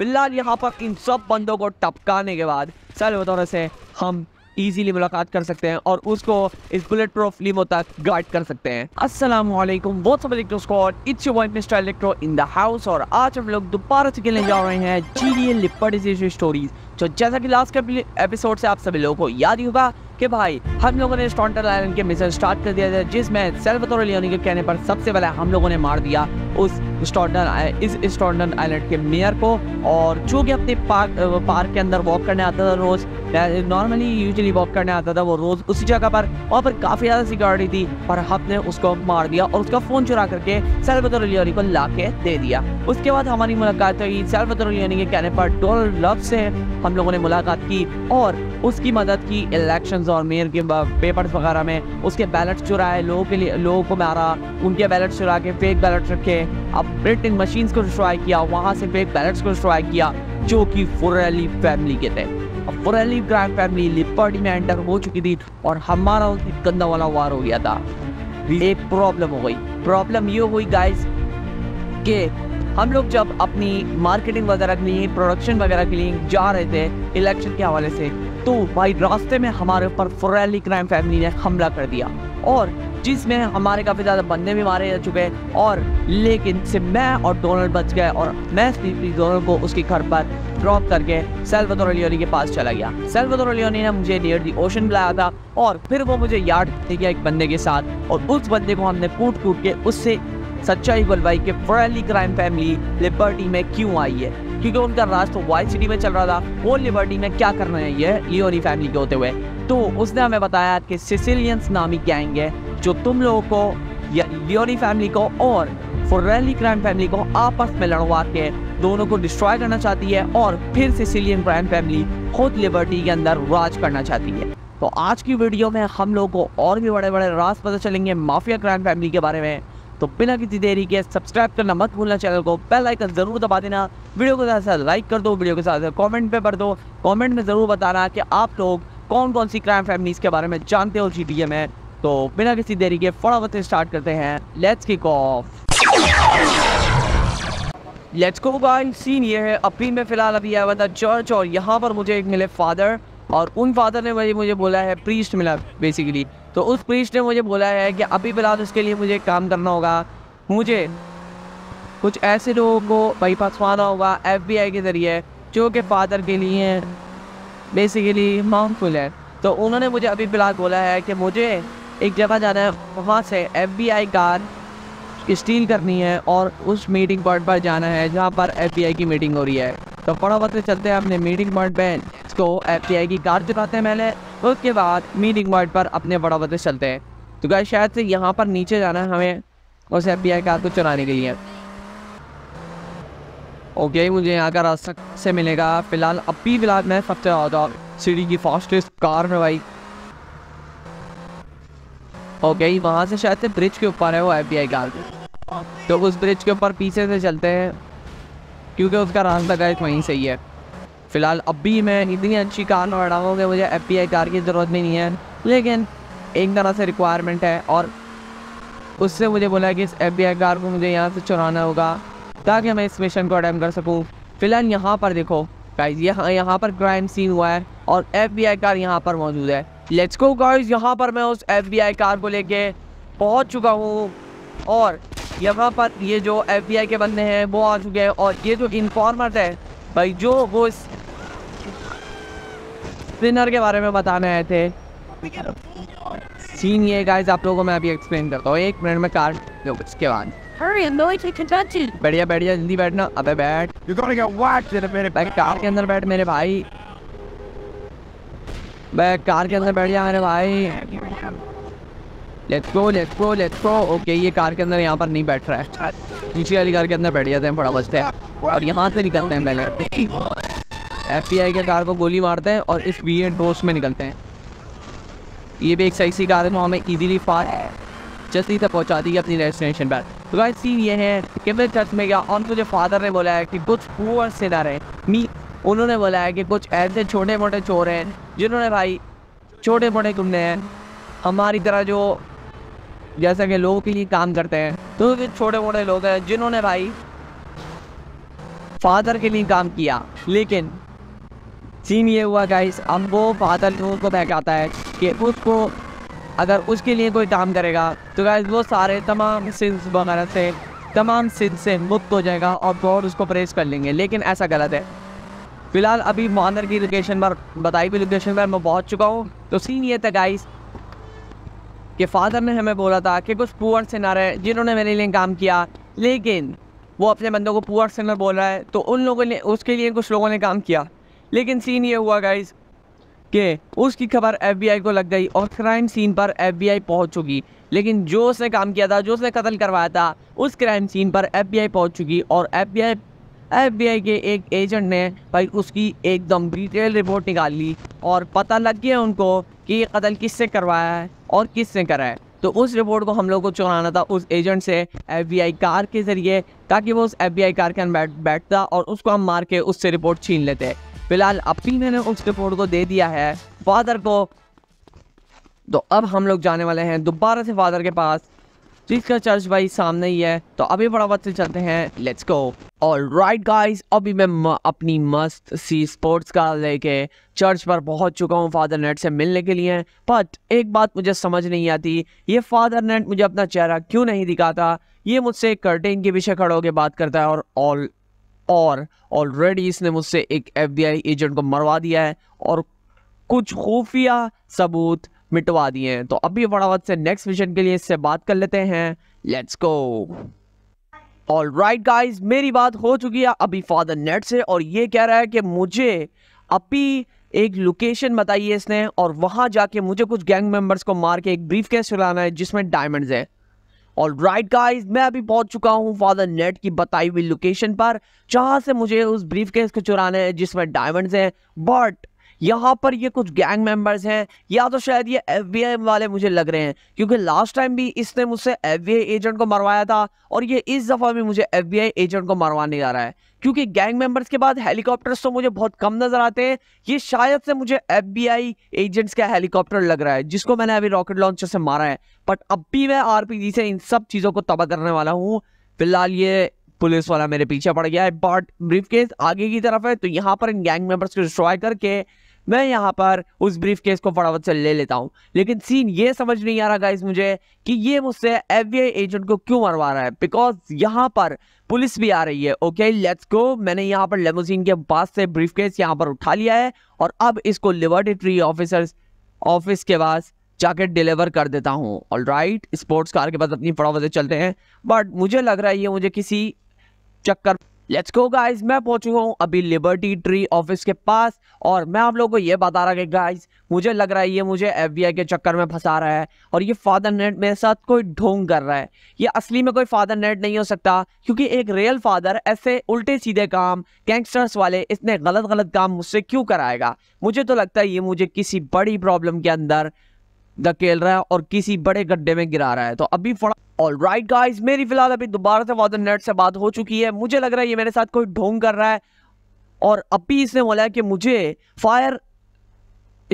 फिलहाल यहाँ पर इन सब बंदों को टपकाने के बाद सर सलवतोर से हम इजीली मुलाकात कर सकते हैं और उसको इस बुलेट प्रूफ लिमो तक गाइड कर सकते हैं अस्सलाम वालेकुम बहुत सब Electro squad it's your wife mister Electro in the house और आज हम लोग दोबारा से खेलने जा रहे हैं जीडीए लिपर्टिजेशन स्टोरीज तो जैसा कि लास्ट के एपिसोड से आप सभी लोगों को याद ही होगा कि भाई हम लोगों ने स्टॉन्टर आइलैंड के मिशन स्टार्ट कर दिया था जिसमें सेल्वतोर लियोनी के कहने पर सबसे पहले हम लोगों ने मार दिया उस स्टॉर्डन इस स्टॉर्डन आइलैंड के मेयर को और जो कि अपने पार्क पार्क के अंदर वॉक करने आता था रोज़ नॉर्मली यूजली वॉक करने आता था वो रोज़ उसी जगह पर वहाँ पर काफ़ी ज़्यादा सिक्योरिटी थी पर हमने उसको मार दिया और उसका फ़ोन चुरा करके सेल्वतर लियोनी को ला के दे दिया उसके बाद हमारी मुलाकात हुई सेल्वतर लियोनी के कहने पर डोनल्ड लव से हम लोगों ने मुलाकात की और उसकी मदद की इलेक्शंस और मेयर के पेपर्स वगैरह में उसके बैलेट चुराए लोगों के लिए लोगों को मारा उनके बैलेट चुरा के फेक बैलेट रखे अब प्रिंटिंग मशीन को डिस्ट्रॉय किया वहां से फेक बैलेट्स को डिस्ट्रॉय किया जो कि फुरैली फैमिली के थे अब फुरैली ग्रैंड फैमिली लिपर्टी में एंटर हो चुकी थी और हमारा गंदा वाला वार हो गया था एक प्रॉब्लम हो गई प्रॉब्लम ये हुई गाइस के हम लोग जब अपनी मार्केटिंग वगैरह के लिए प्रोडक्शन वगैरह के लिए जा रहे थे इलेक्शन के हवाले से तो भाई रास्ते में हमारे ऊपर फुरैली क्राइम फैमिली ने हमला कर दिया और जिसमें हमारे काफ़ी ज़्यादा बंदे भी मारे जा चुके हैं और लेकिन सिर्फ मैं और डोनल्ड बच गए और मैं डोनल्ड को उसके घर पर ड्रॉप करके सेल्वादोर लियोनी के पास चला गया सेल्वादोर लियोनी ने मुझे नियर दी ओशन बुलाया था और फिर वो मुझे यार्ड दे गया एक बंदे के साथ और उस बंदे को हमने कूट कूट के उससे सच्चाई बुलवाई कि फराली क्राइम फैमिली लिबर्टी में क्यों आई है क्योंकि उनका राज तो वाइट सिटी में चल रहा था वो लिबर्टी में क्या करना है ये लियोनी फैमिली के होते हुए तो उसने हमें बताया कि सिसिलियंस नामी गैंग है जो तुम लोगों को या लियोनी फैमिली को और फोरली क्राइम फैमिली को आपस में लड़वा के दोनों को डिस्ट्रॉय करना चाहती है और फिर सिसिलियन क्राइम फैमिली खुद लिबर्टी के अंदर राज करना चाहती है तो आज की वीडियो में हम लोगों को और भी बड़े बड़े राज पता चलेंगे माफिया क्राइम फैमिली के बारे में तो बिना किसी देरी के सब्सक्राइब करना मत भूलना चैनल को बेल आइकन जरूर दबा देना वीडियो के साथ साथ लाइक कर दो वीडियो के साथ कमेंट पे भर दो कमेंट में ज़रूर बताना कि आप लोग कौन कौन सी क्राइम फैमिलीज़ के बारे में जानते हो जी में तो बिना किसी देरी के फटाफट स्टार्ट करते हैं let's kick off let's go guys scene ये है अपील में फ़िलहाल अभी आया हुआ था चर्च और यहाँ पर मुझे एक मिले फादर और उन फादर ने मुझे मुझे बोला है प्रीस्ट मिला बेसिकली तो उस प्रीस्ट ने मुझे बोला है कि अभी फिलहाल उसके लिए मुझे काम करना होगा मुझे कुछ ऐसे लोगों को बाईपासवाना होगा एफ के ज़रिए जो कि फादर के लिए बेसिकली माउंटफुल है तो उन्होंने मुझे अभी फिलहाल बोला है कि मुझे एक जगह जाना है वहाँ से एफ कार स्टील करनी है और उस मीटिंग पॉइंट पर जाना है जहाँ पर एफ की मीटिंग हो रही है तो फटाफट से चलते हैं अपने मीटिंग पॉइंट पर इसको एफ की कार चुकाते हैं मैंने उसके बाद मीटिंग पॉइंट पर अपने बड़ा बदले चलते हैं तो क्या शायद से यहाँ पर नीचे जाना है हमें उस एफ बी आई कार को चलाने के लिए ओके मुझे यहाँ का रास्ता से मिलेगा फिलहाल अब भी फिलहाल मैं सबसे ज़्यादा सिटी की फास्टेस्ट कार में भाई ओके वहाँ से शायद से ब्रिज के ऊपर है वो एफ बी आई कार तो उस ब्रिज के ऊपर पीछे से चलते हैं क्योंकि उसका रास्ता गाय वहीं से ही है फ़िलहाल अब भी मैं इतनी अच्छी कार में बढ़ा हूँ कि मुझे एफ कार की ज़रूरत भी नहीं है लेकिन एक तरह से रिक्वायरमेंट है और उससे मुझे बोला कि इस एफ आई कार को मुझे यहाँ से चुराना होगा ताकि मैं इस मिशन को अटैम्प कर सकूँ फ़िलहाल यहाँ पर देखो गाइज यहाँ यहाँ पर क्राइम सीन हुआ है और एफ आई कार यहाँ पर मौजूद है लेट्स गो गाइज यहाँ पर मैं उस एफ आई कार को लेके पहुँच चुका हूँ और यहाँ पर ये जो एफ आई के बंदे हैं वो आ चुके हैं और ये जो इन्फॉर्मर है भाई जो वो स्पिनर के बारे में बताने आए थे सीन ये गाइस आप लोगों को मैं अभी एक्सप्लेन करता हूँ एक मिनट में कार लो इसके बाद Hurry, बढ़िया बढ़िया जल्दी बैठना अबे बैठ get in a minute. भाई कार के अंदर बैठ मेरे भाई भाई कार के अंदर बैठ जा मेरे भाई let's go let's go let's go okay ये कार के अंदर यहाँ पर नहीं बैठ रहा है नीचे वाली कार के अंदर बैठ जाते हैं बड़ा बचते हैं और यहाँ से निकलते हैं पहले एफ के कार को गोली मारते हैं और इस वी एंड में निकलते हैं ये भी एक सही सी कार है वहाँ में ईजिली फास्ट जल्दी तक पहुँचा दी अपनी डेस्टिनेशन पर तो गाइस सीन ये है कि मैं चर्च में गया और मुझे फादर ने बोला है कि कुछ पुअर से डर है मी उन्होंने बोला है कि कुछ ऐसे छोटे मोटे चोर हैं जिन्होंने भाई छोटे मोटे गुंडे हैं हमारी तरह जो जैसा कि लोगों के लिए काम करते हैं तो छोटे मोटे लोग हैं जिन्होंने भाई फादर के लिए काम किया लेकिन सीन ये हुआ गाइस अब वो फादर उसको बहकाता है कि उसको अगर उसके लिए कोई काम करेगा तो गाइस वो सारे तमाम सिंस वगैरह से तमाम सिंस से मुक्त हो जाएगा और गॉड उसको प्रेस कर लेंगे लेकिन ऐसा गलत है फिलहाल अभी मानर की लोकेशन पर बताई हुई लोकेशन पर मैं पहुंच चुका हूँ तो सीन ये था गाइस कि फ़ादर ने हमें बोला था कि कुछ पुअर सिनर है जिन्होंने मेरे लिए काम किया लेकिन वो अपने बंदों को पुअर सिनर बोल रहा है तो उन लोगों ने उसके लिए कुछ लोगों ने काम किया लेकिन सीन ये हुआ गाइज कि उसकी खबर एफबीआई को लग गई और क्राइम सीन पर एफबीआई पहुंच चुकी लेकिन जो उसने काम किया था जो उसने कत्ल करवाया था उस क्राइम सीन पर एफबीआई पहुंच चुकी और एफबीआई एफबीआई के एक एजेंट ने भाई उसकी एकदम डिटेल रिपोर्ट निकाल ली और पता लग गया उनको कि ये कत्ल किससे करवाया है और किसने करा है तो उस रिपोर्ट को हम लोग को चुराना था उस एजेंट से एफबीआई कार के ज़रिए ताकि वो उस एफबीआई कार के अंदर बैठ बैठता और उसको हम मार के उससे रिपोर्ट छीन लेते फिलहाल अपील मैंने उस रिपोर्ट को दे दिया है फादर को तो अब हम लोग जाने वाले हैं दोबारा से फादर के पास जिसका चर्च भाई सामने ही है तो अभी फटाफट से चलते हैं लेट्स गो और राइट गाइज अभी मैं म, अपनी मस्त सी स्पोर्ट्स कार लेके चर्च पर पहुंच चुका हूं फादर नेट से मिलने के लिए बट एक बात मुझे समझ नहीं आती ये फादर नेट मुझे अपना चेहरा क्यों नहीं दिखाता ये मुझसे कर्टेन के पीछे खड़े होकर बात करता है और ऑल और ऑलरेडी इसने मुझसे एक एफ एजेंट को मरवा दिया है और कुछ खुफिया सबूत मिटवा दिए हैं तो अभी फटाफट से नेक्स्ट विजन के लिए इससे बात कर लेते हैं let's go all right guys मेरी बात हो चुकी है अभी फादर नेट से और ये कह रहा है कि मुझे अभी एक लोकेशन बताई है इसने और वहाँ जाके मुझे कुछ गैंग मेंबर्स को मार के एक ब्रीफ केस चलाना है जिसमें डायमंड्स है और राइट गाइज मैं अभी पहुंच चुका हूं फादर नेट की बताई हुई लोकेशन पर जहां से मुझे उस ब्रीफ केस को चुराना है जिसमें डायमंड्स हैं बट यहाँ पर ये कुछ गैंग मेंबर्स हैं या तो शायद ये एफबीआई वाले मुझे लग रहे हैं क्योंकि लास्ट टाइम भी इसने मुझसे एफबीआई एजेंट को मरवाया था और ये इस दफ़ा भी मुझे एफबीआई एजेंट को मरवाने जा रहा है क्योंकि गैंग मेंबर्स के बाद हेलीकॉप्टर्स तो मुझे बहुत कम नज़र आते हैं ये शायद से मुझे एफ एजेंट्स का हेलीकॉप्टर लग रहा है जिसको मैंने अभी रॉकेट लॉन्चर से मारा है बट अब भी मैं आर से इन सब चीज़ों को तबाह करने वाला हूँ फिलहाल ये पुलिस वाला मेरे पीछे पड़ गया है बट ब्रीफ केस आगे की तरफ है तो यहाँ पर इन गैंग मेंबर्स को डिस्ट्रॉय करके मैं यहाँ पर उस ब्रीफ केस को फटाफट से ले लेता हूँ लेकिन सीन ये समझ नहीं आ रहा गाइस मुझे कि ये मुझसे एफ एजेंट को क्यों मरवा रहा है बिकॉज यहाँ पर पुलिस भी आ रही है ओके लेट्स गो मैंने यहाँ पर लेमोसिन के पास से ब्रीफ केस यहाँ पर उठा लिया है और अब इसको लिबर्टी ऑफिसर ऑफिस के पास जाकर डिलीवर कर देता हूँ ऑल राइट स्पोर्ट्स कार के पास अपनी फटाफट से चलते हैं बट मुझे लग रहा है ये मुझे किसी चक्कर लेट्स गो गाइस मैं पहुंच चुका हूँ अभी लिबर्टी ट्री ऑफिस के पास और मैं आप लोगों को ये बता रहा कि गाइस मुझे लग रहा है ये मुझे एफ के चक्कर में फंसा रहा है और ये फादर नेट मेरे साथ कोई ढोंग कर रहा है ये असली में कोई फादर नेट नहीं हो सकता क्योंकि एक रियल फादर ऐसे उल्टे सीधे काम गैंगस्टर्स वाले इतने गलत गलत काम मुझसे क्यों कराएगा मुझे तो लगता है ये मुझे किसी बड़ी प्रॉब्लम के अंदर धकेल रहा है और किसी बड़े गड्ढे में गिरा रहा है तो अभी फड़ा ऑल राइट गाइज मेरी फिलहाल अभी दोबारा से वादन नेट से बात हो चुकी है मुझे लग रहा है ये मेरे साथ कोई ढोंग कर रहा है और अभी इसने बोला है कि मुझे फायर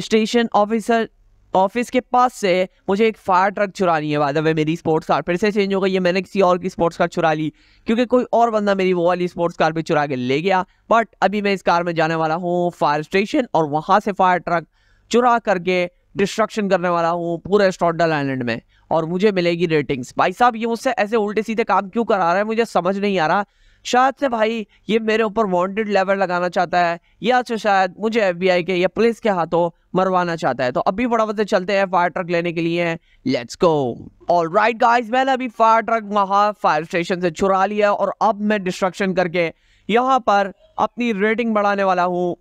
स्टेशन ऑफिसर ऑफिस के पास से मुझे एक फायर ट्रक चुरानी है वादा वे मेरी स्पोर्ट्स कार फिर से चेंज हो गई ये मैंने किसी और की स्पोर्ट्स कार चुरा ली क्योंकि कोई और बंदा मेरी वो वाली स्पोर्ट्स कार भी चुरा के ले गया बट अभी मैं इस कार में जाने वाला हूँ फायर स्टेशन और वहाँ से फायर ट्रक चुरा करके डिस्ट्रक्शन करने वाला हूँ पूरे स्टॉटडल आइलैंड में और मुझे मिलेगी रेटिंग्स भाई साहब ये मुझसे ऐसे उल्टे सीधे काम क्यों करा रहा है मुझे समझ नहीं आ रहा शायद से भाई ये मेरे ऊपर वांटेड लेवल लगाना चाहता है या तो शायद मुझे एफबीआई के या पुलिस के हाथों मरवाना चाहता है तो अभी फटाफट से चलते हैं फायर ट्रक लेने के लिए let's go all right guys मैंने अभी फायर ट्रक वहाँ फायर स्टेशन से चुरा लिया और अब मैं डिस्ट्रक्शन करके यहाँ पर अपनी रेटिंग बढ़ाने वाला हूँ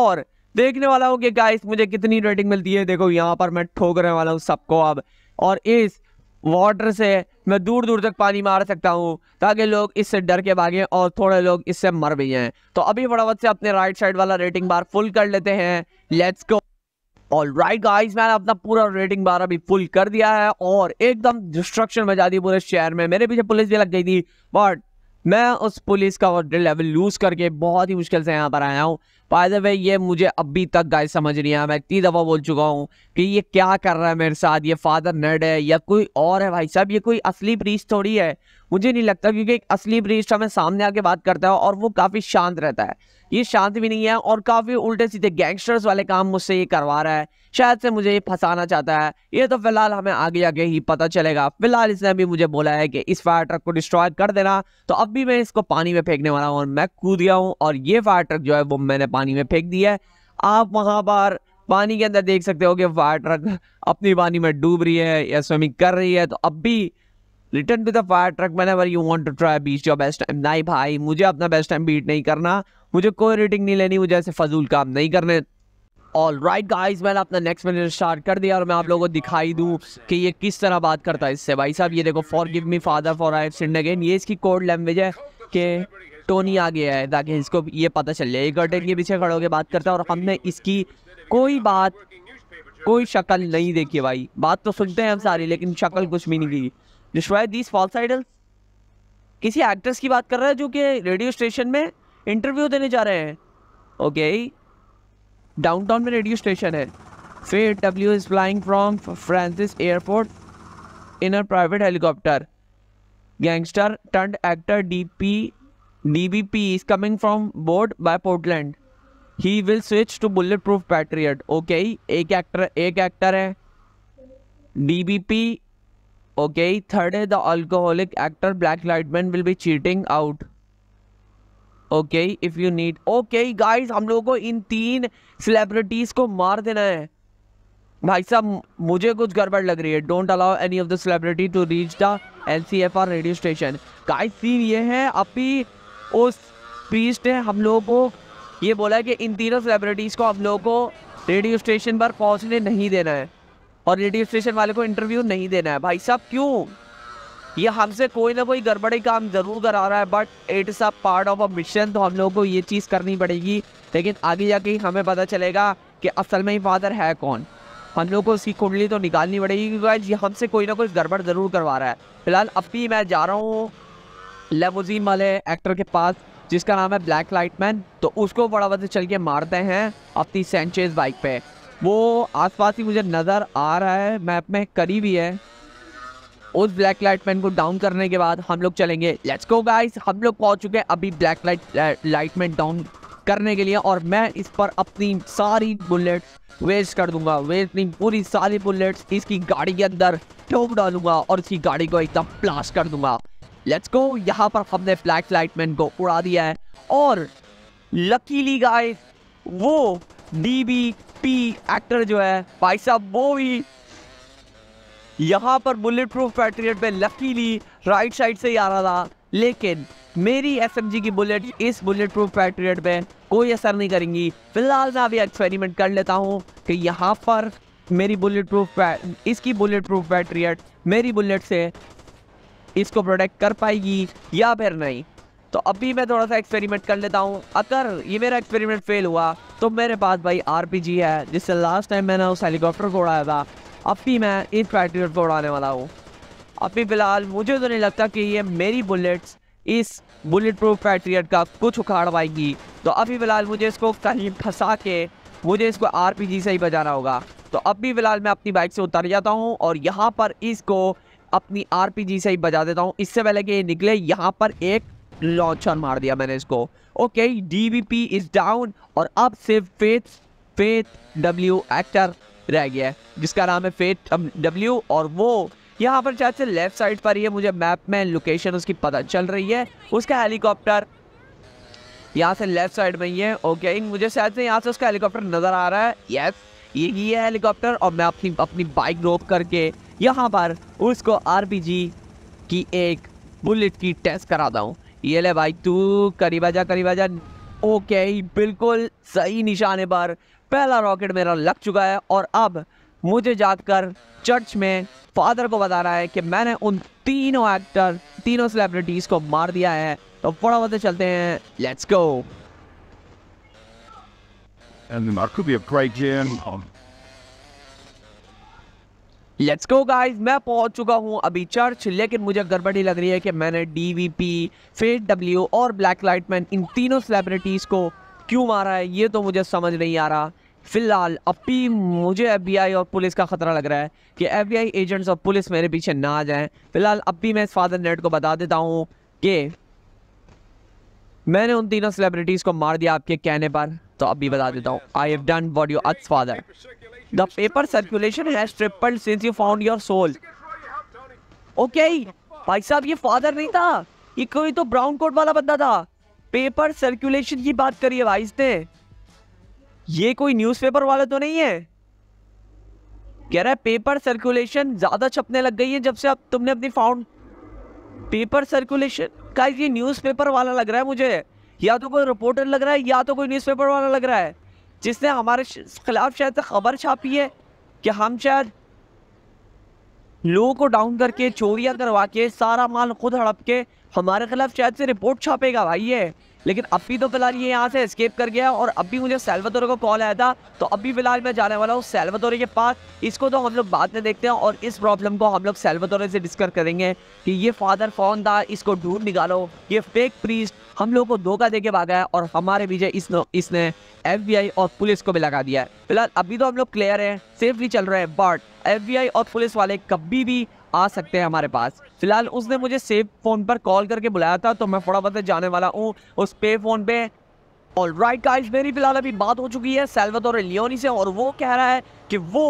और देखने वाला हूँ कि गाइस मुझे कितनी रेटिंग मिलती है देखो यहाँ पर मैं ठोकने वाला हूँ सबको अब और इस वाटर से मैं दूर दूर तक पानी मार सकता हूँ ताकि लोग इससे डर के भागें और थोड़े लोग इससे मर भी जाए तो अभी फटाफट से अपने राइट साइड वाला रेटिंग बार फुल कर लेते हैं लेट्स गो और राइट गाइज मैंने अपना पूरा रेटिंग बार अभी फुल कर दिया है और एकदम डिस्ट्रक्शन मचा दी पूरे शहर में मेरे पीछे पुलिस भी लग गई थी बट मैं उस पुलिस का लेवल लूज करके बहुत ही मुश्किल से यहाँ पर आया हूँ बाय द वे ये मुझे अभी तक गाय समझ नहीं आया मैं इतनी दफ़ा बोल चुका हूँ कि ये क्या कर रहा है मेरे साथ ये फादर नड है या कोई और है भाई साहब ये कोई असली प्रीस थोड़ी है मुझे नहीं लगता क्योंकि एक असली प्रीस्ट हमें सामने आके बात करता है और वो काफ़ी शांत रहता है ये शांत भी नहीं है और काफ़ी उल्टे सीधे गैंगस्टर्स वाले काम मुझसे ये करवा रहा है शायद से मुझे ये फंसाना चाहता है ये तो फिलहाल हमें आगे आगे ही पता चलेगा फिलहाल इसने अभी मुझे बोला है कि इस फायर ट्रक को डिस्ट्रॉय कर देना तो अब भी मैं इसको पानी में फेंकने वाला हूँ और मैं कूद गया हूँ और ये फायर ट्रक जो है वो मैंने पानी में फेंक दिया है आप वहाँ पर पानी के अंदर देख सकते हो कि फायर ट्रक अपनी पानी में डूब रही है या स्विमिंग कर रही है तो अब भी return to the fire truck man ever you want to try beat your best time नहीं भाई मुझे अपना बेस्ट टाइम बीट नहीं करना मुझे कोई रेटिंग नहीं लेनी मुझे ऐसे फजूल काम नहीं करने ऑल राइट गाइज मैंने अपना नेक्स्ट मैनेजर स्टार्ट कर दिया और मैं आप लोगों को दिखाई दूँ कि ये किस तरह बात करता है इससे भाई साहब ये देखो forgive me father for I sinned again ये इसकी कोड लैंग्वेज है कि टोनी आ गया है ताकि इसको ये पता चल जाए ये के पीछे खड़ों के बात करता है और हमने इसकी कोई बात कोई शक्ल नहीं देखी है भाई बात तो सुनते हैं हम सारी लेकिन शक्ल कुछ भी नहीं की डिस्ट्रॉय दीज फॉल्स आइडल किसी एक्ट्रेस की बात कर रहा है जो कि रेडियो स्टेशन में इंटरव्यू देने जा रहे हैं ओके okay. डाउनटाउन में रेडियो स्टेशन है फिर W is flying from Francis airport in a private helicopter gangster turn actor D P D B P is coming from board by Portland he will switch to bulletproof patriot okay एक actor एक actor है D B P okay third है the alcoholic actor Black Lightman will be cheating out okay if you need okay guys हम लोगों को इन तीन celebrities को मार देना है भाई साहब मुझे कुछ गड़बड़ लग रही है don't allow any of the celebrity to reach the L C F R radio station guys scene ये है अभी उस पीस्ट ने हम लोगों को ये बोला है कि इन तीनों सेलिब्रिटीज़ को हम लोगों को रेडियो स्टेशन पर पहुंचने नहीं देना है और रेडियो स्टेशन वाले को इंटरव्यू नहीं देना है भाई साहब क्यों ये हमसे कोई ना कोई गड़बड़ी काम जरूर करा रहा है but it is a part of a mission तो हम लोगों को ये चीज़ करनी पड़ेगी लेकिन आगे जाके हमें पता चलेगा कि असल में ही फादर है कौन हम लोग को उसकी कुंडली तो निकालनी पड़ेगी क्योंकि हमसे कोई ना कोई गड़बड़ ज़रूर करवा रहा है फिलहाल अब भी मैं जा रहा हूँ लेमोजीन वाले एक्टर के पास जिसका नाम है ब्लैक लाइट मैन तो उसको बड़ा चल के मारते हैं अपनी सेंचेज बाइक पे वो आसपास ही मुझे नज़र आ रहा है मैप में करीब ही है उस ब्लैक लाइट मैन को डाउन करने के बाद हम लोग चलेंगे लेट्स गो गाइस हम लोग पहुंच चुके हैं अभी Black light Lightman down करने के लिए और मैं इस पर अपनी सारी बुलेट वेस्ट कर दूंगा वेस्ट नहीं पूरी सारी बुलेट्स इसकी गाड़ी के अंदर ठोक डालूंगा और इसकी गाड़ी को एकदम प्लास्ट कर दूंगा लेट्स गो यहाँ पर हमने ब्लैक लाइट मैन को उड़ा दिया है और लकीली गाइस वो डी बी पी एक्टर जो है भाई साहब वो भी यहाँ पर बुलेट प्रूफ पैट्रियट में लकीली राइट साइड से ही आ रहा था लेकिन मेरी एस की बुलेट इस बुलेट प्रूफ पैट्रियट में कोई असर नहीं करेंगी फिलहाल मैं अभी एक्सपेरिमेंट कर लेता हूँ कि यहाँ पर मेरी बुलेट प्रूफ इसकी बुलेट प्रूफ पैट्रियट मेरी बुलेट से इसको प्रोटेक्ट कर पाएगी या फिर नहीं तो अभी मैं थोड़ा सा एक्सपेरिमेंट कर लेता हूँ अगर ये मेरा एक्सपेरिमेंट फेल हुआ तो मेरे पास भाई आर है जिससे लास्ट टाइम मैंने उस हेलीकॉप्टर को उड़ाया था अब भी मैं इन क्राइटेरिया पर उड़ाने वाला हूँ अभी फ़िलहाल मुझे तो नहीं लगता कि ये मेरी बुलेट्स इस बुलेट प्रूफ पैट्रियट का कुछ उखाड़ पाएगी तो अभी फ़िलहाल मुझे इसको कहीं फंसा के मुझे इसको आर से ही बजाना होगा तो अब भी फ़िलहाल मैं अपनी बाइक से उतर जाता हूँ और यहाँ पर इसको अपनी आर से ही बजा देता हूँ इससे पहले कि ये निकले यहाँ पर एक लॉन्चर मार दिया मैंने इसको okay D V P is down और अब सिर्फ फेथ फेथ डब्ल्यू एक्टर रह गया है जिसका नाम है फेट डब्ल्यू और वो यहाँ पर शायद लेफ्ट साइड पर ही है मुझे मैप में लोकेशन उसकी पता चल रही है उसका हेलीकॉप्टर यहाँ से लेफ्ट साइड में ही है ओके मुझे शायद से यहाँ से उसका हेलीकॉप्टर नज़र आ रहा है यस ये ही है हेलीकॉप्टर और मैं अपनी अपनी बाइक रोक करके यहाँ पर उसको आर की एक बुलेट की टेस्ट कराता हूँ ये ले भाई तू करीबा जा करीबा जा ओके बिल्कुल सही निशाने पर पहला रॉकेट मेरा लग चुका है और अब मुझे जाकर चर्च में फादर को बताना है कि मैंने उन तीनों एक्टर तीनों सेलिब्रिटीज़ को मार दिया है तो फटाफट चलते हैं let's go let's go guys मैं पहुंच चुका हूं अभी चर्च लेकिन मुझे गड़बड़ी लग रही है कि मैंने डी डीवीपी फेड डब्ल्यू और ब्लैक लाइटमैन इन तीनों सेलिब्रिटीज़ को क्यों मारा है ये तो मुझे समझ नहीं आ रहा फ़िलहाल अभी मुझे एफबीआई और पुलिस का ख़तरा लग रहा है कि एफबीआई एजेंट्स और पुलिस मेरे पीछे ना आ जाएं फ़िलहाल अभी मैं इस फादर नेट को बता देता हूँ कि मैंने उन तीनों सेलिब्रिटीज़ को मार दिया आपके कहने पर तो अभी बता देता हूँ I have done what you अट्स father the paper circulation has triple since you found your soul okay भाई साहब ये फादर नहीं था ये कोई तो ब्राउन कोट वाला बंदा था पेपर सर्कुलेशन की बात करिए भाई इसने ये कोई न्यूज़पेपर वाला तो नहीं है कह रहा है पेपर सर्कुलेशन ज़्यादा छपने लग गई है जब से अब तुमने अपनी फाउंड पेपर सर्कुलेशन का ये न्यूज़पेपर वाला लग रहा है मुझे या तो कोई रिपोर्टर लग रहा है या तो कोई न्यूज़पेपर वाला लग रहा है जिसने हमारे खिलाफ शायद खबर छापी है कि हम शायद लोगों को डाउन करके चोरियाँ करवा के सारा माल खुद हड़प के हमारे खिलाफ शायद से रिपोर्ट छापेगा भाई ये लेकिन अब भी तो फिलहाल ये यहाँ से स्केप कर गया और अब भी मुझे सेल्वतोरे को कॉल आया था तो अब भी फिलहाल मैं जाने वाला हूँ सेल्वतोरे के पास इसको तो हम लोग बाद में देखते हैं और इस प्रॉब्लम को हम लोग सेल्वतोरे से डिस्कस करेंगे कि ये फादर कौन था इसको ढूंढ निकालो ये फेक प्रीस्ट हम लोग को धोखा दे के भागा है और हमारे पीछे इस इसने एफ और पुलिस को भी लगा दिया है फिलहाल अभी तो हम लोग क्लियर है सेफली चल रहे हैं बट एफ और पुलिस वाले कभी भी आ सकते हैं हमारे पास फिलहाल उसने मुझे सेफ फ़ोन पर कॉल करके बुलाया था तो मैं थोड़ा बहुत जाने वाला हूँ उस पे फ़ोन पे और राइट गाइस मेरी फिलहाल अभी बात हो चुकी है और लियोनी से और वो कह रहा है कि वो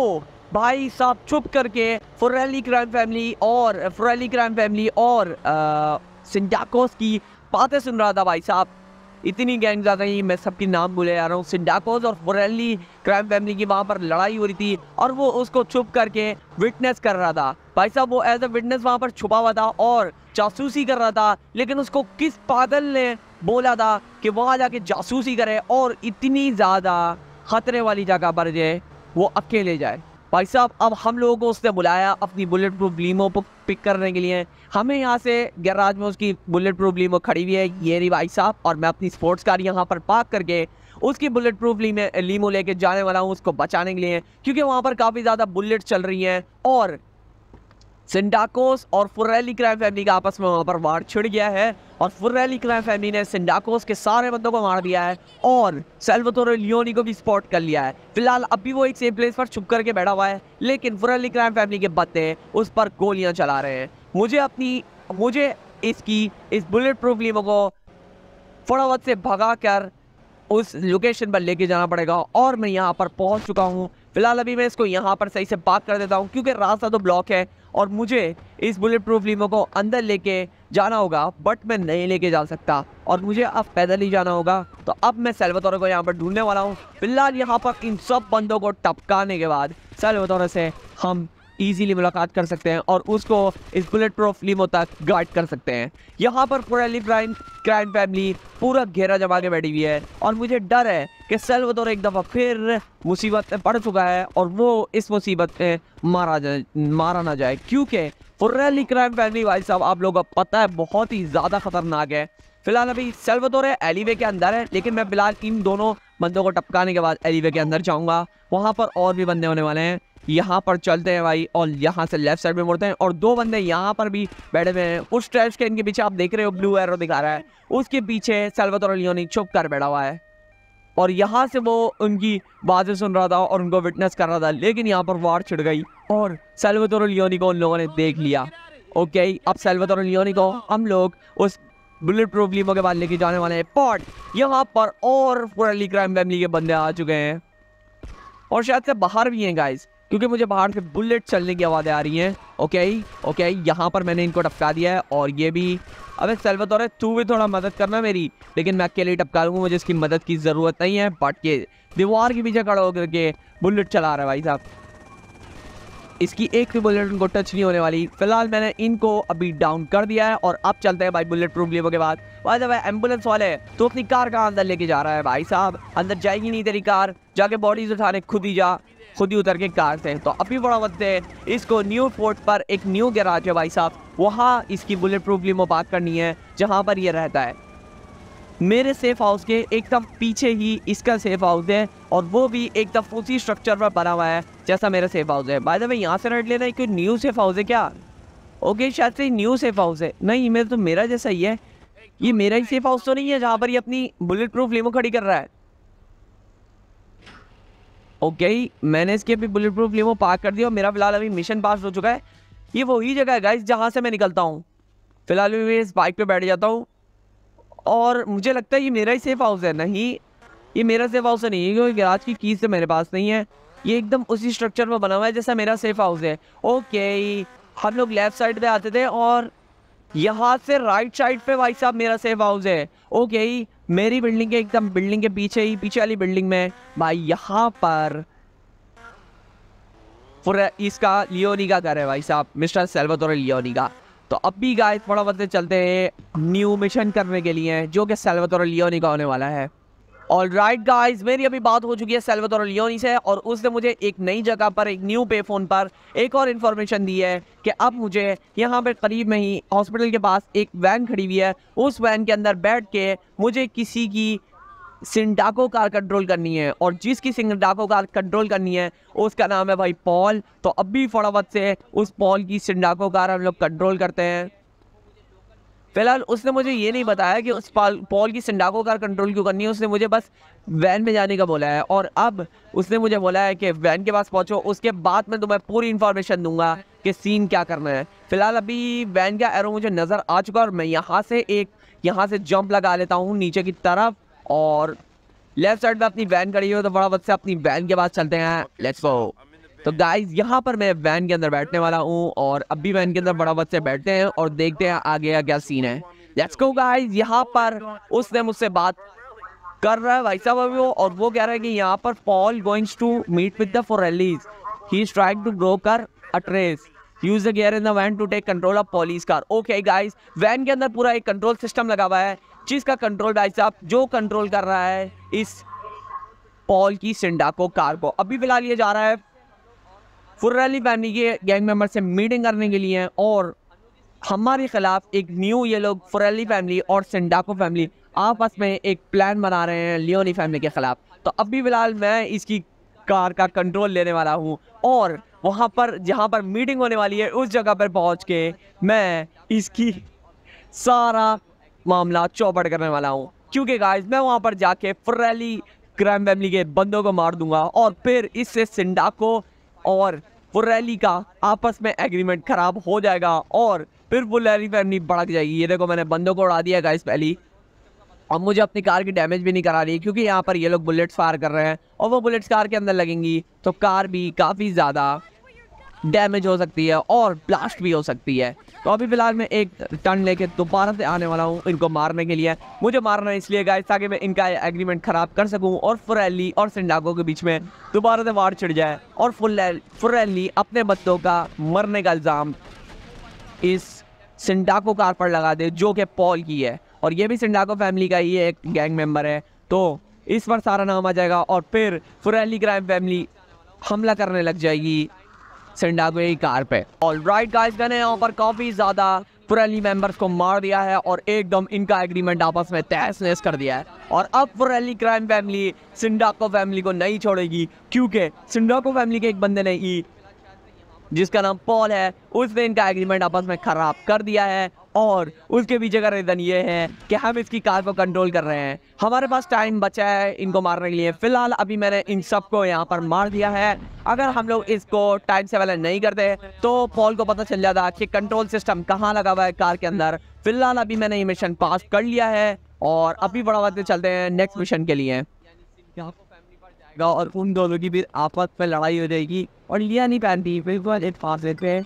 भाई साहब चुप करके फुरैली क्राइम फैमिली और फुरैली क्राइम फैमिली और सिंटाकोस की बातें सुन रहा था भाई साहब इतनी गैंग ज़्यादा ही मैं सबके नाम बोले जा रहा हूँ सिंडाकोज और फुरैली क्राइम फैमिली की वहाँ पर लड़ाई हो रही थी और वो उसको छुप करके विटनेस कर रहा था भाई साहब वो एज अ विटनेस वहाँ पर छुपा हुआ था और जासूसी कर रहा था लेकिन उसको किस पागल ने बोला था कि वहाँ जाके जासूसी करे और इतनी ज़्यादा खतरे वाली जगह पर जाए वो अकेले जाए भाई साहब अब हम लोगों को उसने बुलाया अपनी बुलेट प्रूफ लीमो को पिक करने के लिए हमें यहाँ से गैराज में उसकी बुलेट प्रूफ लीमो खड़ी हुई है ये रही भाई साहब और मैं अपनी स्पोर्ट्स कार यहाँ पर पार्क करके उसकी बुलेट प्रूफ लीमो लेके जाने वाला हूँ उसको बचाने के लिए क्योंकि वहाँ पर काफ़ी ज़्यादा बुलेट चल रही हैं और सिंडाकोस और फुर्रैली क्राइम फैमिली का आपस में वहाँ पर वार छिड़ गया है और फुर्रैली क्राइम फैमिली ने सिंडाकोस के सारे बंदों को मार दिया है और सेल्वतोर लियोनी को भी स्पॉट कर लिया है फिलहाल अभी वो एक सेम प्लेस पर छुप करके बैठा हुआ है लेकिन फुर्रैली क्राइम फैमिली के बत्ते उस पर गोलियाँ चला रहे हैं मुझे अपनी मुझे इसकी इस बुलेट प्रूफ लीमो को फटाफट से भगा कर उस लोकेशन पर लेके जाना पड़ेगा और मैं यहाँ पर पहुँच चुका हूँ फिलहाल अभी मैं इसको यहाँ पर सही से पार्क कर देता हूँ क्योंकि रास्ता तो ब्लॉक है और मुझे इस बुलेट प्रूफ लीमो को अंदर लेके जाना होगा बट मैं नहीं लेके जा सकता और मुझे अब पैदल ही जाना होगा तो अब मैं सेल्वातोर को यहाँ पर ढूंढने वाला हूँ फिलहाल यहाँ पर इन सब बंदों को टपकाने के बाद सेल्वातोर से हम इजीली मुलाकात कर सकते हैं और उसको इस बुलेट प्रूफ लिमो तक गार्ड कर सकते हैं यहाँ पर पूरा लिब्राइन क्राइम फैमिली पूरा घेरा जमा के बैठी हुई है और मुझे डर है कि सेल्वदोर एक दफ़ा फिर मुसीबत में पड़ चुका है और वो इस मुसीबत में मारा जाए मारा ना जाए क्योंकि फुर्रैली क्राइम फैमिली वाइज साहब आप लोगों को पता है बहुत ही ज़्यादा ख़तरनाक है फिलहाल अभी सेल्वदोर है एलीवे के अंदर है लेकिन मैं फिलहाल इन दोनों बंदों को टपकाने के बाद एलीवे के अंदर जाऊंगा वहाँ पर और भी बंदे होने वाले हैं यहाँ पर चलते हैं भाई और यहाँ से लेफ्ट साइड में मुड़ते हैं और दो बंदे यहाँ पर भी बैठे हुए हैं उस ट्रैश के इनके पीछे आप देख रहे हो ब्लू एरो दिखा रहा है उसके पीछे सलवतोर लियोनी छुप कर बैठा हुआ है और यहाँ से वो उनकी बातें सुन रहा था और उनको विटनेस कर रहा था लेकिन यहाँ पर वार छिड़ गई और सलवतोर लियोनी को उन लोगों ने देख लिया ओके अब सलवतोर लियोनी को हम लोग उस बुलेट प्रूफ लीमो के बाद लेके जाने वाले हैं पॉट यहाँ पर और पूरा क्राइम फैमिली के बंदे आ चुके हैं और शायद से बाहर भी हैं गाइस क्योंकि मुझे बाहर से बुलेट चलने की आवाज़ें आ रही हैं ओके ओके यहाँ पर मैंने इनको टपका दिया है और ये भी अबे सलवतौर है तू भी थोड़ा मदद करना मेरी लेकिन मैं अकेले टपका लूँगा मुझे इसकी मदद की ज़रूरत नहीं है बट ये दीवार के पीछे खड़ा होकर के बुलेट चला रहा है भाई साहब इसकी एक भी बुलेट उनको टच नहीं होने वाली फिलहाल मैंने इनको अभी डाउन कर दिया है और अब चलते हैं भाई बुलेट प्रूफ लेवो के बाद भाई साहब एम्बुलेंस वाले तो अपनी कार कहाँ अंदर लेके जा रहा है भाई साहब अंदर जाएगी नहीं तेरी कार जाके बॉडीज उठाने खुद ही जा खुद ही उतर के कार से तो अभी बड़ा वक्त है इसको न्यू फोर्ट पर एक न्यू गैराज है भाई साहब वहाँ इसकी बुलेट प्रूफ लिमो बात करनी है जहाँ पर यह रहता है मेरे सेफ हाउस के एकदम पीछे ही इसका सेफ हाउस है और वो भी एकदम उसी स्ट्रक्चर पर बना हुआ है जैसा मेरा सेफ हाउस है बाय द वे यहाँ से रेड लेना है कि न्यू सेफ हाउस है क्या ओके शायद से न्यू सेफ हाउस है नहीं मेरा तो मेरा जैसा ही है ये मेरा ही सेफ हाउस तो नहीं है जहाँ पर ये अपनी बुलेट प्रूफ लीमो खड़ी कर रहा है ओके मैंने इसके अभी बुलेट प्रूफ वो पार्क कर दिया और मेरा फिलहाल अभी मिशन पास हो चुका है ये वही जगह है गाइज जहाँ से मैं निकलता हूँ फिलहाल भी मैं इस बाइक पे बैठ जाता हूँ और मुझे लगता है ये मेरा ही सेफ हाउस है नहीं ये मेरा सेफ हाउस है नहीं है क्योंकि गराज की कीज तो मेरे पास नहीं है ये एकदम उसी स्ट्रक्चर में बना हुआ है जैसा मेरा सेफ हाउस है ओके हम लोग लेफ्ट साइड पर आते थे और यहाँ से राइट साइड पे भाई साहब मेरा सेफ हाउस है ओके मेरी बिल्डिंग के एकदम बिल्डिंग के पीछे ही पीछे वाली बिल्डिंग में भाई यहाँ पर पूरा इसका लियोनी का घर है भाई साहब मिस्टर सेल्वातोर लियोनी का तो अब भी गाय थोड़ा बहुत चलते हैं न्यू मिशन करने के लिए जो कि सेल्वातोर लियोनी का होने वाला है ऑल राइट गाइज मेरी अभी बात हो चुकी है और लियोनी से और उसने मुझे एक नई जगह पर एक न्यू पे फ़ोन पर एक और इन्फॉर्मेशन दी है कि अब मुझे यहाँ पर करीब में ही हॉस्पिटल के पास एक वैन खड़ी हुई है उस वैन के अंदर बैठ के मुझे किसी की सिंडाको कार कंट्रोल करनी है और जिसकी सिंडाको कार कंट्रोल करनी है उसका नाम है भाई पॉल तो अब भी फटाफट से उस पॉल की सिंडाको कार हम लोग कंट्रोल करते हैं फिलहाल उसने मुझे ये नहीं बताया कि उस पॉल पॉल की सिंडाको कार कंट्रोल क्यों करनी है उसने मुझे बस वैन में जाने का बोला है और अब उसने मुझे बोला है कि वैन के पास पहुंचो उसके बाद मैं तुम्हें पूरी इन्फॉर्मेशन दूंगा कि सीन क्या करना है फिलहाल अभी वैन का एरो मुझे नज़र आ चुका और मैं यहाँ से एक यहाँ से जंप लगा लेता हूँ नीचे की तरफ और लेफ्ट साइड में अपनी वैन खड़ी हो तो फटाफट से अपनी वैन के पास चलते हैं लेट्स गो तो गाइज यहाँ पर मैं वैन के अंदर बैठने वाला हूँ और अभी वैन के अंदर बड़ावत से बैठते हैं और देखते हैं आगे का क्या सीन है लेट्स गो गाइज यहाँ पर उसने मुझसे बात कर रहा है भाई साहब अभी वो और वो कह रहा है कि यहाँ पर Paul goings to meet with the Forellis he strike to grow car address use the gear in the van to take control of Paul's car okay guys van के अंदर पूरा एक कंट्रोल सिस्टम लगा हुआ है जिसका कंट्रोल भाई साहब जो कंट्रोल कर रहा है इस पॉल की सिंडाको कार को अभी फिलहाल ये जा रहा है फुर्राली बैनी के गैंग मेंबर से मीटिंग करने के लिए और हमारे खिलाफ एक न्यू ये लोग फुरैली फैमिली और सिंडाको फैमिली आपस में एक प्लान बना रहे हैं लियोनी फैमिली के ख़िलाफ़ तो अभी फ़िलहाल मैं इसकी कार का कंट्रोल लेने वाला हूँ और वहाँ पर जहाँ पर मीटिंग होने वाली है उस जगह पर पहुँच के मैं इसकी सारा मामला चौपट करने वाला हूँ क्योंकि गाइज मैं वहाँ पर जाके फुरैली क्राइम फैमिली के बंदों को मार दूंगा और फिर इससे सिंडाको और वो रैली का आपस में एग्रीमेंट खराब हो जाएगा और फिर वो रैली फैमिली भड़क जाएगी ये देखो मैंने बंदों को उड़ा दिया गाइस पहली और मुझे अपनी कार की डैमेज भी नहीं करा रही क्योंकि यहाँ पर ये लोग बुलेट्स फायर कर रहे हैं और वो बुलेट्स कार के अंदर लगेंगी तो कार भी काफ़ी ज़्यादा डैमेज हो सकती है और ब्लास्ट भी हो सकती है तो अभी फिलहाल मैं एक टर्न लेके दोबारा से आने वाला हूँ इनको मारने के लिए मुझे मारना इसलिए गाइस ताकि मैं इनका एग्रीमेंट ख़राब कर सकूँ और फुरैली और सिंडागो के बीच में दोबारा से वार छिड़ जाए और फुरैली अपने बच्चों का मरने का इल्ज़ाम इस सिंडाको कार पर लगा दे जो कि पॉल की है और ये भी सिंडाको फैमिली का ही एक गैंग मेम्बर है तो इस पर सारा नाम आ जाएगा और फिर फुरैली क्राइम फैमिली हमला करने लग जाएगी एक्सीडेंट कार पे ऑल राइट गाइस मैंने यहाँ पर काफी ज्यादा फुरैली मेंबर्स को मार दिया है और एकदम इनका एग्रीमेंट आपस में तहस नहस कर दिया है और अब Forelli crime family Sindacco family को नहीं छोड़ेगी क्योंकि सिंडाको फैमिली के एक बंदे ने ही जिसका नाम पॉल है उसने इनका एग्रीमेंट आपस में ख़राब कर दिया है और उसके पीछे का रीज़न ये है कि हम इसकी कार को कंट्रोल कर रहे हैं हमारे पास टाइम बचा है इनको मारने के लिए फ़िलहाल अभी मैंने इन सबको यहाँ पर मार दिया है अगर हम लोग इसको टाइम से पहले नहीं करते तो पॉल को पता चल जाता कि कंट्रोल सिस्टम कहाँ लगा हुआ है कार के अंदर फ़िलहाल अभी मैंने ये मिशन पास कर लिया है और अभी बढ़ावाते चलते हैं नेक्स्ट मिशन के लिए और उन दोनों की भी आपस में लड़ाई हो जाएगी और लिया नहीं पहनती बिल्कुल एक फासले पे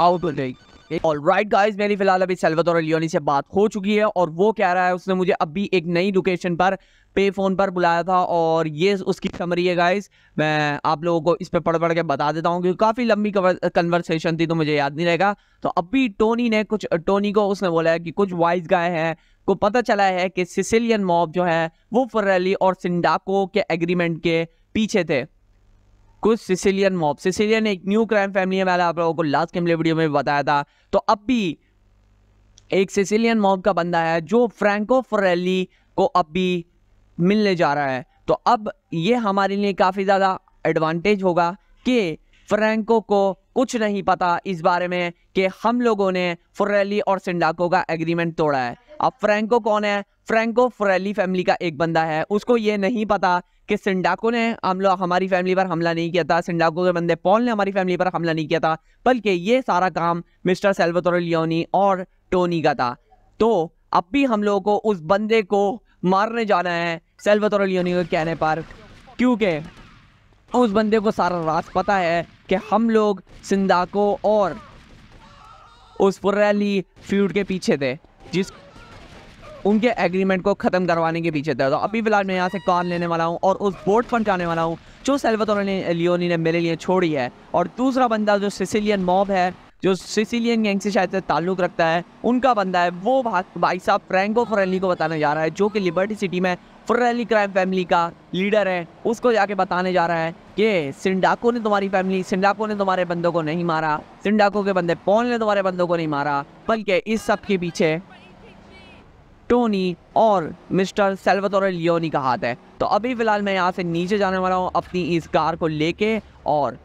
आउट हो जाएगी ऑल राइट गाइज मेरी फिलहाल अभी सलवदोर लियोनी से बात हो चुकी है और वो कह रहा है उसने मुझे अभी एक नई लोकेशन पर पे फ़ोन पर बुलाया था और ये उसकी समरी है गाइज मैं आप लोगों को इस पर पढ़ पढ़ के बता देता हूँ क्योंकि काफ़ी लंबी कन्वर्सेशन थी तो मुझे याद नहीं रहेगा तो अभी टोनी ने कुछ टोनी को उसने बोला है कि कुछ वाइज गाय हैं को पता चला है कि सिसिलियन मॉब जो है वो फरली और सिंडाको के एग्रीमेंट के पीछे थे कुछ सिसिलियन मॉब सिसिलियन एक न्यू क्राइम फैमिली है मैंने आप लोगों को लास्ट कैमले वीडियो में बताया था तो अब भी एक सिसिलियन मॉब का बंदा है जो फ्रैंको फरेली को अब भी मिलने जा रहा है तो अब ये हमारे लिए काफ़ी ज़्यादा एडवांटेज होगा कि फ्रेंको को कुछ नहीं पता इस बारे में कि हम लोगों ने फ्रेली और सिंडाको का एग्रीमेंट तोड़ा है अब फ्रेंको कौन है फ्रेंको फ्रेली फैमिली का एक बंदा है उसको ये नहीं पता कि सिंडाको ने हम लोग हमारी फैमिली पर हमला नहीं किया था सिंडाको के बंदे पॉल ने हमारी फैमिली पर हमला नहीं किया था बल्कि ये सारा काम मिस्टर सेल्वतोर लियोनी और टोनी का था तो अब भी हम लोगों को उस बंदे को मारने जाना है सेल्वतोर लियोनी के कहने पर क्योंकि उस बंदे को सारा रात पता है कि हम लोग सिंडाको और उस पुरैली फ्यूड के पीछे थे जिस उनके एग्रीमेंट को ख़त्म करवाने के पीछे था तो अभी फिलहाल मैं यहाँ से कार लेने वाला हूँ और उस बोट पर जाने वाला हूँ जो सेल्वातोर लियोनी ने मेरे लिए छोड़ी है और दूसरा बंदा जो सिसिलियन मॉब है जो सिसिलियन गैंग से शायद ताल्लुक रखता है उनका बंदा है वो भाई साहब फ्रेंको फ्रेली को बताने जा रहा है जो कि लिबर्टी सिटी में फ्रेली क्राइम फैमिली का लीडर है उसको जाके बताने जा रहा है कि सिंडाको ने तुम्हारी फैमिली सिंडाको ने तुम्हारे बंदों को नहीं मारा सिंडाको के बंदे पौन ने तुम्हारे बंदों को नहीं मारा बल्कि इस सब के पीछे टोनी और मिस्टर सेल्वातोर लियोनी का हाथ है तो अभी फ़िलहाल मैं यहाँ से नीचे जाने वाला हूँ अपनी इस कार को लेके और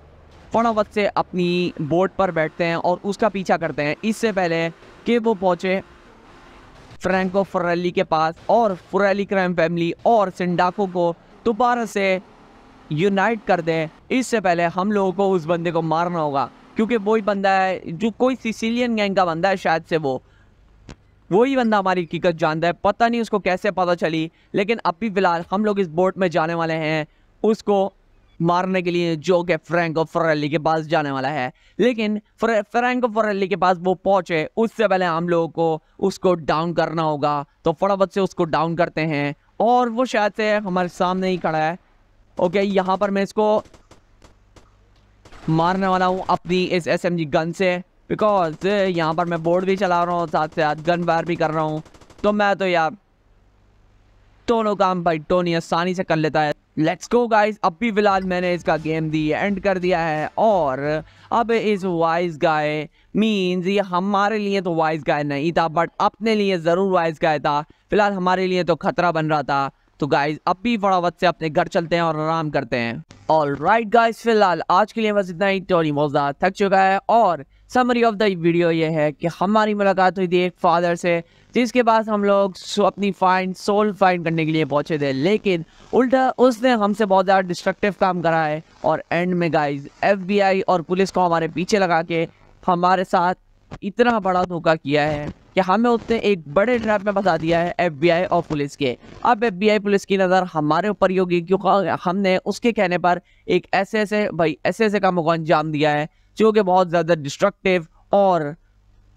फटाफट से अपनी बोट पर बैठते हैं और उसका पीछा करते हैं इससे पहले कि वो पहुँचे फ्रैंको फ्रैली के पास और फ्रैली क्राइम फैमिली और सिंडाको को दोबारा से यूनाइट कर दें इससे पहले हम लोगों को उस बंदे को मारना होगा क्योंकि वही बंदा है जो कोई सिसिलियन गैंग का बंदा है शायद से वो वही बंदा हमारी हकीकत जानता है पता नहीं उसको कैसे पता चली लेकिन अभी फ़िलहाल हम लोग इस बोट में जाने वाले हैं उसको मारने के लिए जो कि फ्रेंको फरेली के पास जाने वाला है लेकिन फ्रेंको फ्रैंको फरेली के पास वो पहुंचे उससे पहले हम लोगों को उसको डाउन करना होगा तो फटाफट से उसको डाउन करते हैं और वो शायद से हमारे सामने ही खड़ा है ओके यहाँ पर मैं इसको मारने वाला हूँ अपनी इस एस एम जी गन से बिकॉज eh, यहाँ पर मैं बोर्ड भी चला रहा हूँ साथ साथ गन वायर भी कर रहा हूँ तो मैं तो यार दोनों काम भाई टोनी आसानी से कर लेता है लेट्स गो गाइस अब भी फिलहाल मैंने इसका गेम दी एंड कर दिया है और अब इस वाइज गाय मीन्स ये हमारे लिए तो वाइज गाय नहीं था बट अपने लिए ज़रूर वाइज गाय था फिलहाल हमारे लिए तो खतरा बन रहा था तो गाइज अब भी फड़ावत से अपने घर चलते हैं और आराम करते हैं ऑल राइट गाइज फिलहाल आज के लिए बस इतना ही टोनी मोजा थक चुका है और समरी ऑफ द वीडियो ये है कि हमारी मुलाकात हुई थी एक फादर से जिसके पास हम लोग अपनी फाइंड सोल फाइंड करने के लिए पहुंचे थे लेकिन उल्टा उसने हमसे बहुत ज़्यादा डिस्ट्रक्टिव काम करा है और एंड में गाइस एफबीआई और पुलिस को हमारे पीछे लगा के हमारे साथ इतना बड़ा धोखा किया है कि हमें उसने एक बड़े ट्रैप में फंसा दिया है एफ और पुलिस के अब एफ पुलिस की नज़र हमारे ऊपर ही होगी क्योंकि हमने उसके कहने पर एक ऐसे ऐसे भाई ऐसे ऐसे का को अंजाम दिया है जो कि बहुत ज़्यादा डिस्ट्रक्टिव और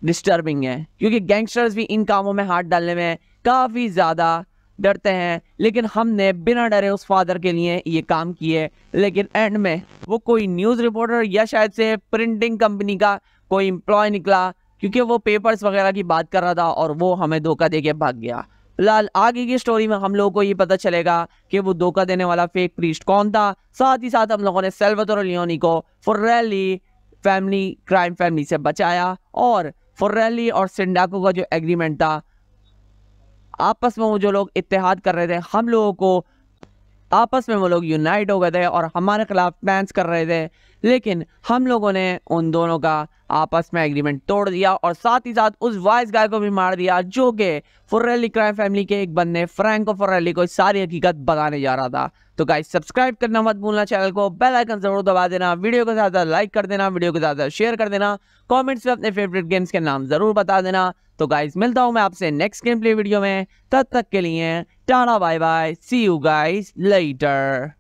डिस्टर्बिंग है क्योंकि गैंगस्टर्स भी इन कामों में हाथ डालने में काफ़ी ज़्यादा डरते हैं लेकिन हमने बिना डरे उस फादर के लिए ये काम किए लेकिन एंड में वो कोई न्यूज़ रिपोर्टर या शायद से प्रिंटिंग कंपनी का कोई एम्प्लॉय निकला क्योंकि वो पेपर्स वगैरह की बात कर रहा था और वो हमें धोखा दे के भाग गया फिलहाल आगे की स्टोरी में हम लोगों को ये पता चलेगा कि वो धोखा देने वाला फेक प्रीस्ट कौन था साथ ही साथ हम लोगों ने सेल्वतर लियोनी को रैली फैमिली क्राइम फैमिली से बचाया और फुर्रैली और सिंडाको का जो एग्रीमेंट था आपस में वो जो लोग इतिहाद कर रहे थे हम लोगों को आपस में वो लोग यूनाइट हो गए थे और हमारे खिलाफ प्लान्स कर रहे थे लेकिन हम लोगों ने उन दोनों का आपस में एग्रीमेंट तोड़ दिया और साथ ही साथ उस वाइस गाय को भी मार दिया जो कि फुर्रेली क्राइम फैमिली के एक बंदे फ्रैंको फुर्रेली को सारी हकीकत बताने जा रहा था तो गाइस सब्सक्राइब करना मत भूलना चैनल को बेल आइकन जरूर दबा देना वीडियो को ज़्यादा लाइक कर देना वीडियो को ज़्यादा शेयर कर देना कॉमेंट्स में अपने फेवरेट गेम्स के नाम ज़रूर बता देना तो गाइज मिलता हूँ मैं आपसे नेक्स्ट गेम प्ले वीडियो में तब तक के लिए टाणा bye bye see you guys letter